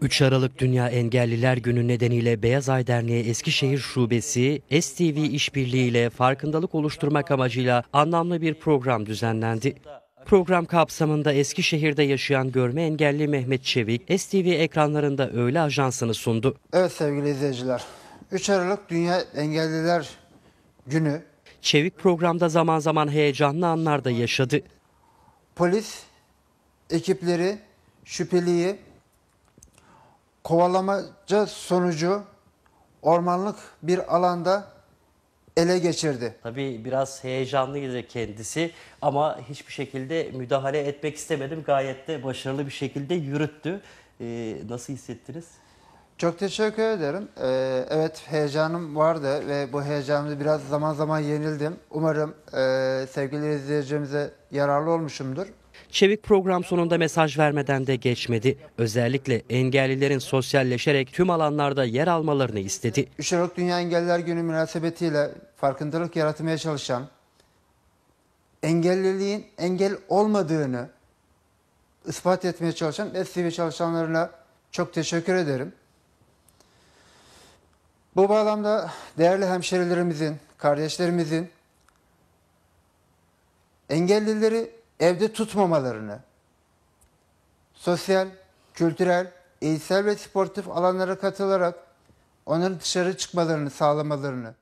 3 Aralık Dünya Engelliler Günü nedeniyle Beyaz Ay Derneği Eskişehir Şubesi, STV İşbirliği ile farkındalık oluşturmak amacıyla anlamlı bir program düzenlendi. Program kapsamında Eskişehir'de yaşayan görme engelli Mehmet Çevik, STV ekranlarında öğle ajansını sundu. Evet sevgili izleyiciler, 3 Aralık Dünya Engelliler Günü. Çevik programda zaman zaman heyecanlı anlar da yaşadı. Polis ekipleri şüpheliyi kovalamaca sonucu ormanlık bir alanda ele geçirdi. Tabii biraz heyecanlıydı kendisi ama hiçbir şekilde müdahale etmek istemedim. Gayet de başarılı bir şekilde yürüttü. Ee, nasıl hissettiniz? Çok teşekkür ederim. Ee, evet heyecanım vardı ve bu heyecanımı biraz zaman zaman yenildim. Umarım e, sevgili izleyicimize yararlı olmuşumdur. Çevik program sonunda mesaj vermeden de geçmedi. Özellikle engellilerin sosyalleşerek tüm alanlarda yer almalarını istedi. 3 Aralık Dünya Engelliler Günü münasebetiyle farkındalık yaratmaya çalışan, engelliliğin engel olmadığını ispat etmeye çalışan STV çalışanlarına çok teşekkür ederim. Bu bağlamda değerli hemşerilerimizin, kardeşlerimizin engellileri evde tutmamalarını, sosyal, kültürel, eğitsel ve sportif alanlara katılarak onların dışarı çıkmalarını sağlamalarını,